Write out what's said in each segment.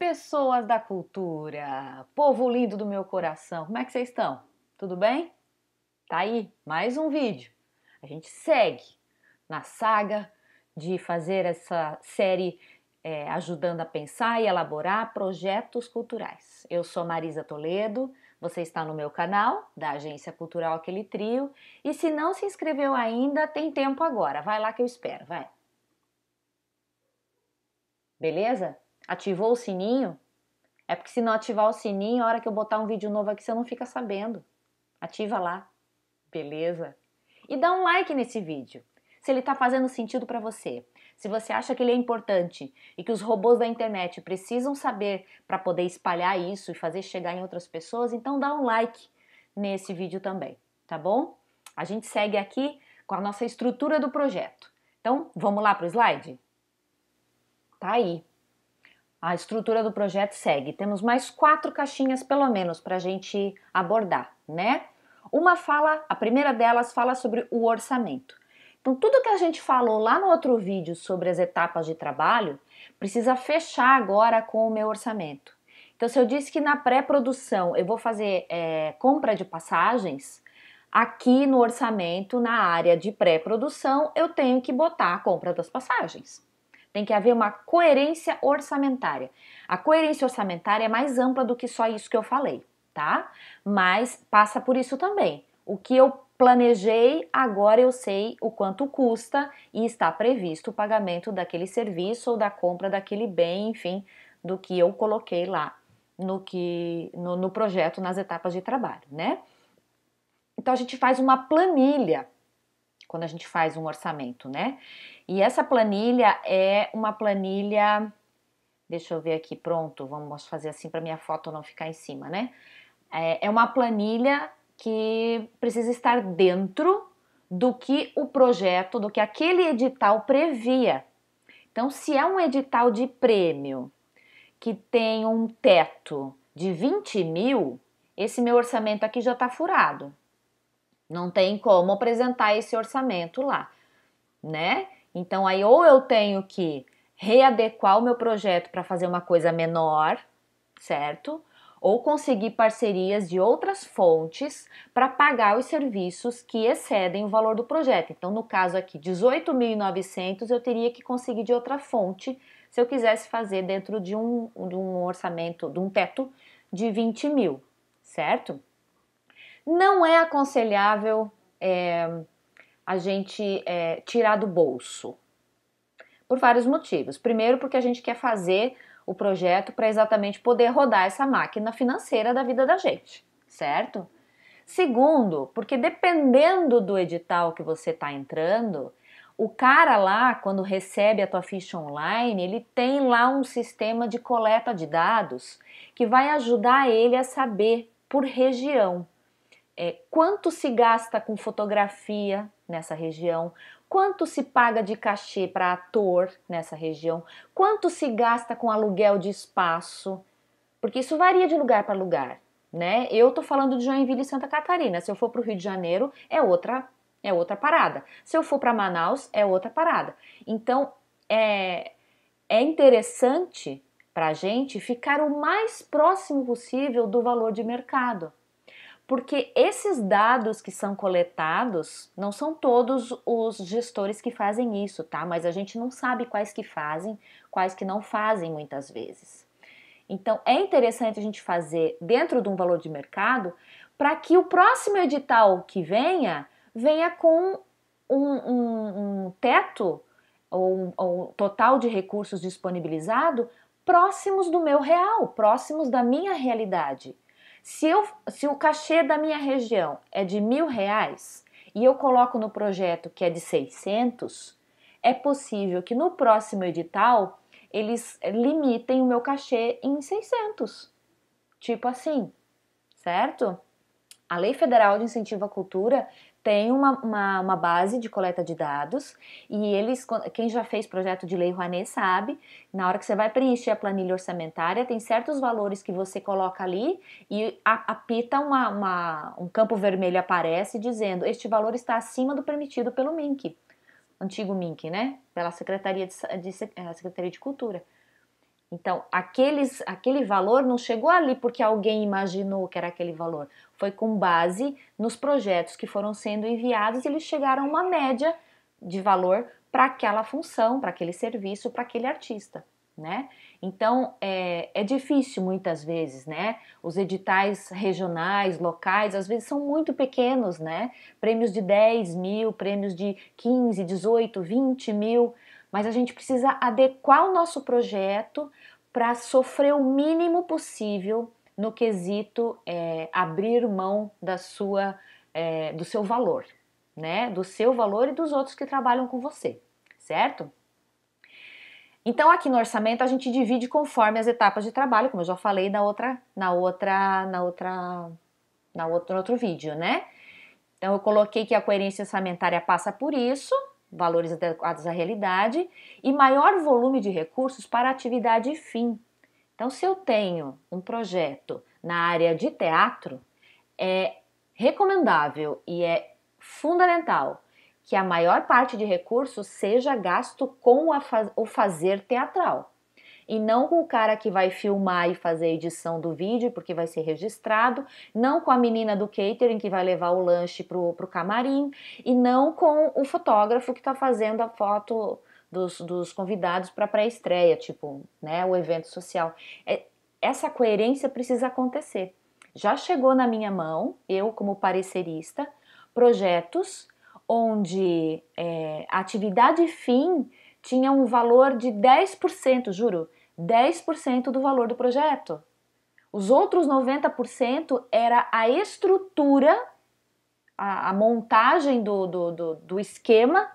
pessoas da cultura, povo lindo do meu coração, como é que vocês estão? Tudo bem? Tá aí, mais um vídeo. A gente segue na saga de fazer essa série é, ajudando a pensar e elaborar projetos culturais. Eu sou Marisa Toledo, você está no meu canal, da Agência Cultural Aquele Trio, e se não se inscreveu ainda, tem tempo agora, vai lá que eu espero, vai. Beleza? ativou o sininho, é porque se não ativar o sininho, a hora que eu botar um vídeo novo aqui, você não fica sabendo. Ativa lá. Beleza? E dá um like nesse vídeo. Se ele está fazendo sentido para você. Se você acha que ele é importante e que os robôs da internet precisam saber para poder espalhar isso e fazer chegar em outras pessoas, então dá um like nesse vídeo também, tá bom? A gente segue aqui com a nossa estrutura do projeto. Então, vamos lá para o slide? Tá aí. A estrutura do projeto segue. Temos mais quatro caixinhas, pelo menos, para a gente abordar, né? Uma fala, a primeira delas fala sobre o orçamento. Então, tudo que a gente falou lá no outro vídeo sobre as etapas de trabalho precisa fechar agora com o meu orçamento. Então, se eu disse que na pré-produção eu vou fazer é, compra de passagens, aqui no orçamento, na área de pré-produção, eu tenho que botar a compra das passagens. Tem que haver uma coerência orçamentária. A coerência orçamentária é mais ampla do que só isso que eu falei, tá? Mas passa por isso também. O que eu planejei, agora eu sei o quanto custa e está previsto o pagamento daquele serviço ou da compra daquele bem, enfim, do que eu coloquei lá no que no, no projeto, nas etapas de trabalho, né? Então a gente faz uma planilha quando a gente faz um orçamento, né? E essa planilha é uma planilha. Deixa eu ver aqui, pronto, vamos fazer assim para minha foto não ficar em cima, né? É, é uma planilha que precisa estar dentro do que o projeto, do que aquele edital previa. Então, se é um edital de prêmio que tem um teto de 20 mil, esse meu orçamento aqui já está furado. Não tem como apresentar esse orçamento lá, né? Então aí ou eu tenho que readequar o meu projeto para fazer uma coisa menor, certo? Ou conseguir parcerias de outras fontes para pagar os serviços que excedem o valor do projeto. Então, no caso aqui, 18.900 eu teria que conseguir de outra fonte se eu quisesse fazer dentro de um, de um orçamento, de um teto de 20 mil, certo? Não é aconselhável é, a gente é, tirar do bolso, por vários motivos. Primeiro, porque a gente quer fazer o projeto para exatamente poder rodar essa máquina financeira da vida da gente, certo? Segundo, porque dependendo do edital que você está entrando, o cara lá, quando recebe a tua ficha online, ele tem lá um sistema de coleta de dados que vai ajudar ele a saber por região. É, quanto se gasta com fotografia nessa região? Quanto se paga de cachê para ator nessa região? Quanto se gasta com aluguel de espaço? Porque isso varia de lugar para lugar, né? Eu estou falando de Joinville e Santa Catarina. Se eu for para o Rio de Janeiro, é outra é outra parada. Se eu for para Manaus, é outra parada. Então, é, é interessante para a gente ficar o mais próximo possível do valor de mercado porque esses dados que são coletados, não são todos os gestores que fazem isso, tá? Mas a gente não sabe quais que fazem, quais que não fazem muitas vezes. Então é interessante a gente fazer dentro de um valor de mercado para que o próximo edital que venha venha com um, um, um teto ou um, um total de recursos disponibilizado próximos do meu real, próximos da minha realidade. Se, eu, se o cachê da minha região é de mil reais e eu coloco no projeto que é de 600, é possível que no próximo edital eles limitem o meu cachê em 600. Tipo assim, certo? A Lei Federal de Incentivo à Cultura tem uma, uma, uma, base de coleta de dados e eles, quem já fez projeto de lei Rouanet sabe, na hora que você vai preencher a planilha orçamentária, tem certos valores que você coloca ali e apita uma, uma, um campo vermelho aparece dizendo este valor está acima do permitido pelo MINC, antigo MINC, né? Pela Secretaria de, de, eh, Secretaria de Cultura. Então, aqueles, aquele valor não chegou ali porque alguém imaginou que era aquele valor. Foi com base nos projetos que foram sendo enviados e eles chegaram a uma média de valor para aquela função, para aquele serviço, para aquele artista, né? Então é, é, difícil muitas vezes, né? Os editais regionais, locais, às vezes são muito pequenos, né? Prêmios de 10 mil, prêmios de 15, 18, 20 mil mas a gente precisa adequar o nosso projeto para sofrer o mínimo possível no quesito é, abrir mão da sua, é, do seu valor, né? Do seu valor e dos outros que trabalham com você, certo? Então aqui no orçamento a gente divide conforme as etapas de trabalho, como eu já falei na outra, na outra, na outra, na outro, no outro vídeo, né? Então eu coloquei que a coerência orçamentária passa por isso, valores adequados à realidade e maior volume de recursos para atividade e fim. Então, se eu tenho um projeto na área de teatro, é recomendável e é fundamental que a maior parte de recursos seja gasto com o fazer teatral e não com o cara que vai filmar e fazer a edição do vídeo, porque vai ser registrado, não com a menina do catering que vai levar o lanche pro, pro camarim e não com o fotógrafo que está fazendo a foto dos, dos convidados para pré-estreia, tipo, né, o evento social. É, essa coerência precisa acontecer. Já chegou na minha mão, eu como parecerista, projetos onde é, a atividade fim tinha um valor de 10%, juro, 10% do valor do projeto. Os outros 90% era a estrutura, a, a montagem do, do, do, do esquema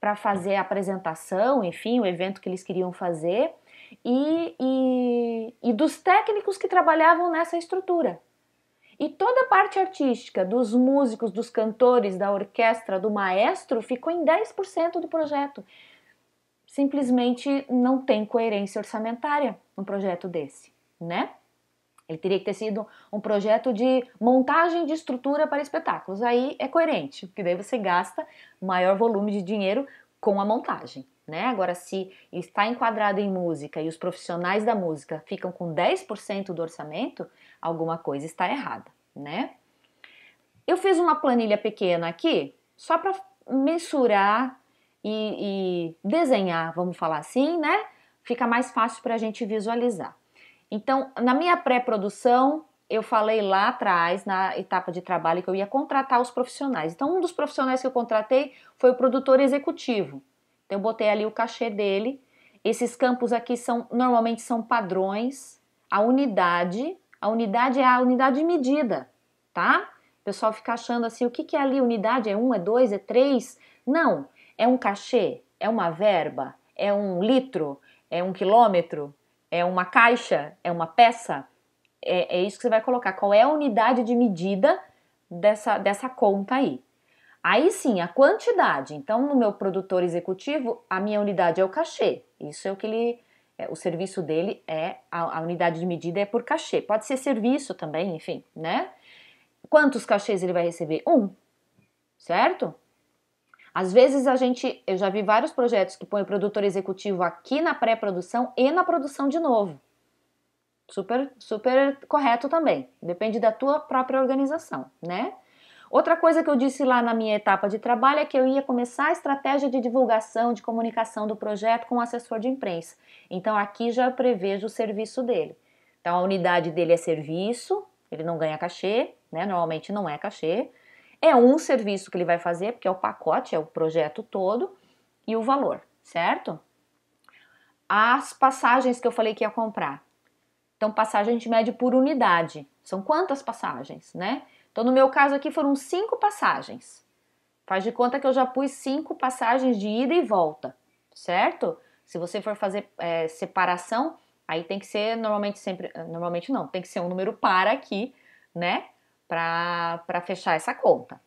para fazer a apresentação, enfim, o evento que eles queriam fazer, e, e, e dos técnicos que trabalhavam nessa estrutura. E toda a parte artística dos músicos, dos cantores, da orquestra, do maestro ficou em 10% do projeto simplesmente não tem coerência orçamentária um projeto desse, né? Ele teria que ter sido um projeto de montagem de estrutura para espetáculos. Aí é coerente, porque daí você gasta maior volume de dinheiro com a montagem. Né? Agora, se está enquadrado em música e os profissionais da música ficam com 10% do orçamento, alguma coisa está errada. Né? Eu fiz uma planilha pequena aqui só para mensurar e, e desenhar, vamos falar assim, né? Fica mais fácil para a gente visualizar. Então, na minha pré-produção, eu falei lá atrás, na etapa de trabalho, que eu ia contratar os profissionais. Então, um dos profissionais que eu contratei foi o produtor executivo. Então, eu botei ali o cachê dele. Esses campos aqui são normalmente são padrões. A unidade, a unidade é a unidade medida, tá? O pessoal fica achando assim, o que, que é ali? Unidade é um, é dois, é três? Não. É um cachê? É uma verba? É um litro? É um quilômetro? É uma caixa? É uma peça? É, é isso que você vai colocar. Qual é a unidade de medida dessa, dessa conta aí? Aí sim, a quantidade. Então, no meu produtor executivo, a minha unidade é o cachê. Isso é o que ele. É, o serviço dele é. A, a, unidade de medida é por cachê. Pode ser serviço também, enfim, né? Quantos cachês ele vai receber? Um, certo? Às vezes a gente, eu já vi vários projetos que põem o produtor executivo aqui na pré-produção e na produção de novo. Super, super correto também. Depende da tua própria organização, né? Outra coisa que eu disse lá na minha etapa de trabalho é que eu ia começar a estratégia de divulgação, de comunicação do projeto com o assessor de imprensa. Então aqui já prevejo o serviço dele. Então a unidade dele é serviço, ele não ganha cachê, né? Normalmente não é cachê. É um serviço que ele vai fazer, porque é o pacote, é o projeto todo e o valor, certo? As passagens que eu falei que ia comprar. Então, passagem a gente mede por unidade. São quantas passagens, né? Então, no meu caso aqui foram cinco passagens. Faz de conta que eu já pus cinco passagens de ida e volta, certo? Se você for fazer é, separação, aí tem que ser normalmente sempre, eh, normalmente não, tem que ser um número par aqui, né? para fechar essa conta.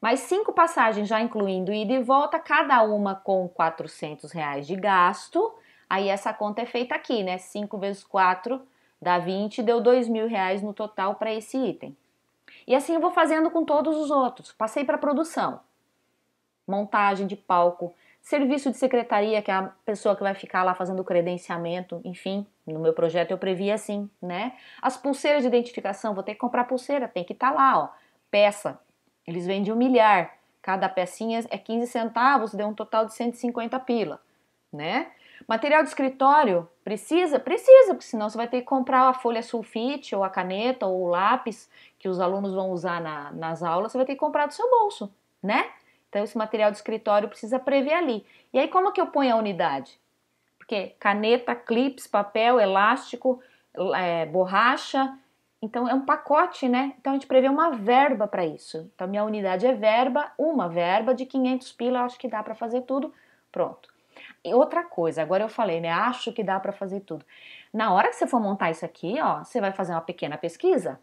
Mais cinco passagens já incluindo ida e volta, cada uma com 400 reais de gasto. Aí essa conta é feita aqui, né? 5 vezes 4 dá 20, deu 2 mil reais no total para esse item. E assim eu vou fazendo com todos os outros. Passei para produção, montagem de palco, Serviço de secretaria, que é a pessoa que vai ficar lá fazendo credenciamento, enfim, no meu projeto eu previ assim, né? As pulseiras de identificação, vou ter que comprar pulseira, tem que estar tá lá, ó. Peça, eles vendem um milhar, cada pecinha é 15 centavos, deu um total de 150 pila, né? Material de escritório, precisa? Precisa, porque senão você vai ter que comprar a folha sulfite, ou a caneta, ou o lápis que os alunos vão usar na, nas aulas, você vai ter que comprar do seu bolso, né? Então, esse material de escritório precisa prever ali. E aí, como que eu ponho a unidade? Porque caneta, clips, papel, elástico, é, borracha. Então, é um pacote, né? Então, a gente prevê uma verba para isso. Então, minha unidade é verba, uma verba de 500 pila, acho que dá para fazer tudo. Pronto. E outra coisa, agora eu falei, né? Acho que dá para fazer tudo. Na hora que você for montar isso aqui, ó, você vai fazer uma pequena pesquisa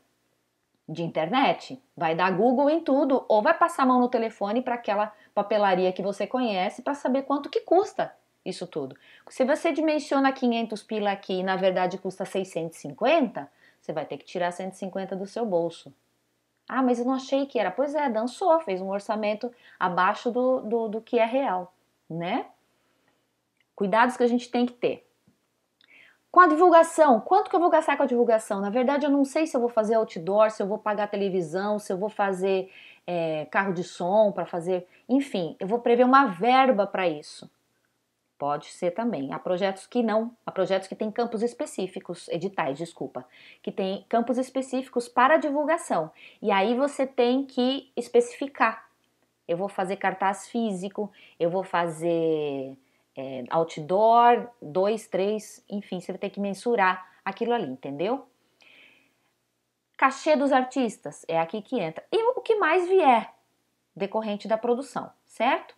de internet. Vai dar Google em tudo ou vai passar a mão no telefone para aquela papelaria que você conhece para saber quanto que custa isso tudo. Se você dimensiona 500 pila aqui e na verdade custa 650, você vai ter que tirar 150 do seu bolso. Ah, mas eu não achei que era. Pois é, dançou, fez um orçamento abaixo do, do, do que é real, né? Cuidados que a gente tem que ter. Com a divulgação, quanto que eu vou gastar com a divulgação? Na verdade, eu não sei se eu vou fazer outdoor, se eu vou pagar televisão, se eu vou fazer é, carro de som para fazer. Enfim, eu vou prever uma verba para isso. Pode ser também. Há projetos que não, há projetos que têm campos específicos, editais, desculpa, que têm campos específicos para divulgação. E aí você tem que especificar. Eu vou fazer cartaz físico, eu vou fazer é, outdoor, dois, três, enfim, você vai ter que mensurar aquilo ali, entendeu? Cachê dos artistas, é aqui que entra. E o que mais vier decorrente da produção, certo?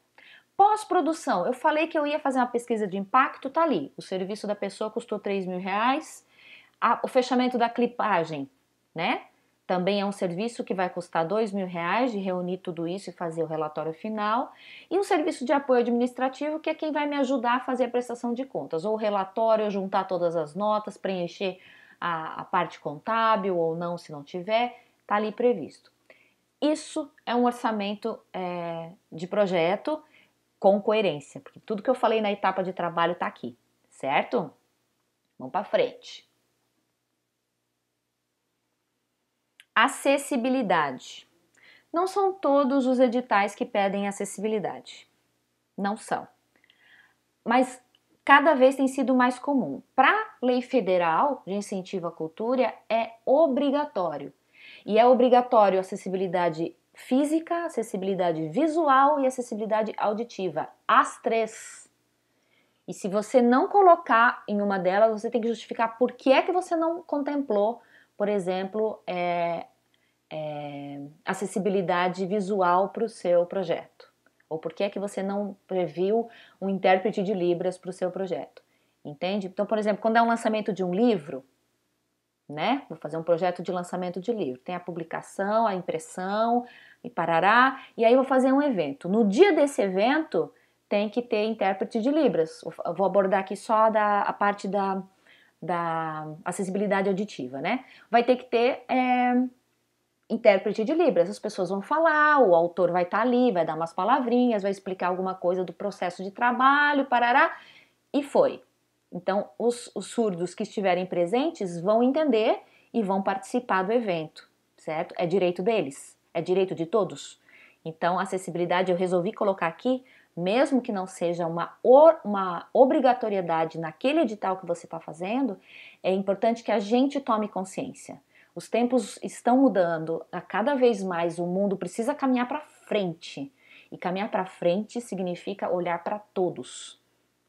Pós-produção, eu falei que eu ia fazer uma pesquisa de impacto, tá ali. O serviço da pessoa custou 3 mil reais, a, o fechamento da clipagem, né? Também é um serviço que vai custar dois mil reais de reunir tudo isso e fazer o relatório final. E um serviço de apoio administrativo, que é quem vai me ajudar a fazer a prestação de contas, ou o relatório, juntar todas as notas, preencher a, a parte contábil ou não, se não tiver, está ali previsto. Isso é um orçamento é, de projeto com coerência, porque tudo que eu falei na etapa de trabalho está aqui, certo? Vamos para frente. Acessibilidade. Não são todos os editais que pedem acessibilidade. Não são. Mas cada vez tem sido mais comum. Para a lei federal de incentivo à cultura, é obrigatório. E é obrigatório acessibilidade física, acessibilidade visual e acessibilidade auditiva. As três. E se você não colocar em uma delas, você tem que justificar por que é que você não contemplou por exemplo, é, é, acessibilidade visual para o seu projeto? Ou por que é que você não previu um intérprete de Libras para o seu projeto? Entende? Então, por exemplo, quando é um lançamento de um livro, né? Vou fazer um projeto de lançamento de livro. Tem a publicação, a impressão e parará. E aí vou fazer um evento. No dia desse evento, tem que ter intérprete de Libras. vou abordar aqui só da, a parte da, da acessibilidade auditiva, né? Vai ter que ter é, intérprete de Libras. As pessoas vão falar, o autor vai estar tá ali, vai dar umas palavrinhas, vai explicar alguma coisa do processo de trabalho, parará, e foi. Então, os, os surdos que estiverem presentes vão entender e vão participar do evento, certo? É direito deles, é direito de todos. Então, acessibilidade eu resolvi colocar aqui mesmo que não seja uma, uma obrigatoriedade naquele edital que você está fazendo, é importante que a gente tome consciência. Os tempos estão mudando, a cada vez mais o mundo precisa caminhar para frente. E caminhar para frente significa olhar para todos,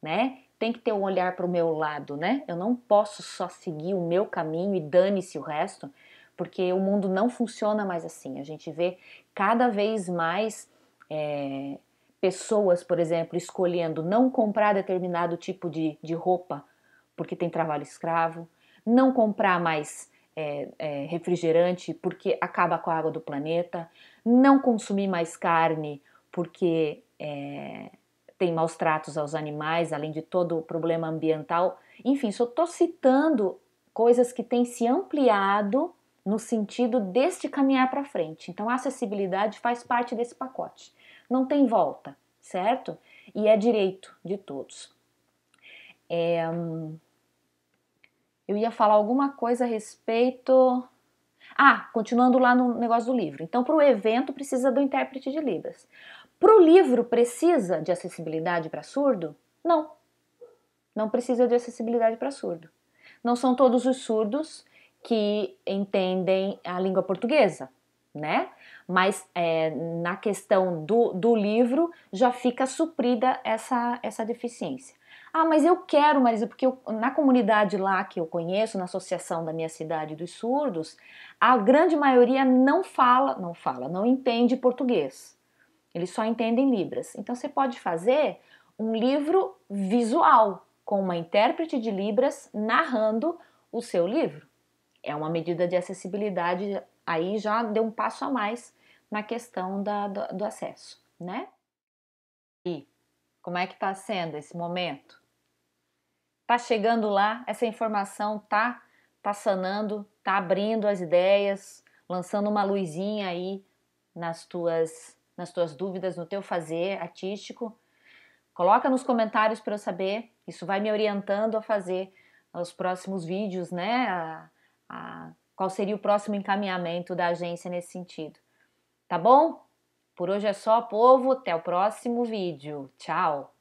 né? Tem que ter um olhar para o meu lado, né? Eu não posso só seguir o meu caminho e dane-se o resto, porque o mundo não funciona mais assim. A gente vê cada vez mais é, pessoas, por exemplo, escolhendo não comprar determinado tipo de, de roupa porque tem trabalho escravo, não comprar mais é, é, refrigerante porque acaba com a água do planeta, não consumir mais carne porque é, tem maus tratos aos animais, além de todo o problema ambiental. Enfim, só estou citando coisas que têm se ampliado no sentido deste caminhar para frente. Então, a acessibilidade faz parte desse pacote não tem volta, certo? E é direito de todos. É, hum, eu ia falar alguma coisa a respeito. Ah, continuando lá no negócio do livro. Então, para o evento precisa do intérprete de Libras. Para o livro precisa de acessibilidade para surdo? Não. Não precisa de acessibilidade para surdo. Não são todos os surdos que entendem a língua portuguesa, né? mas é, na questão do, do livro já fica suprida essa, essa deficiência. Ah, mas eu quero, Marisa, porque eu, na comunidade lá que eu conheço, na associação da minha cidade dos surdos, a grande maioria não fala, não fala, não entende português. Eles só entendem libras. Então você pode fazer um livro visual com uma intérprete de libras narrando o seu livro. É uma medida de acessibilidade aí já deu um passo a mais na questão da, do, do acesso, né? E como é que está sendo esse momento? Tá chegando lá, essa informação tá tá sanando, tá abrindo as ideias, lançando uma luzinha aí nas tuas nas tuas dúvidas, no teu fazer artístico. Coloca nos comentários para eu saber, isso vai me orientando a fazer os próximos vídeos, né? A, a, qual seria o próximo encaminhamento da agência nesse sentido. Tá bom? Por hoje é só, povo. Até o próximo vídeo. Tchau!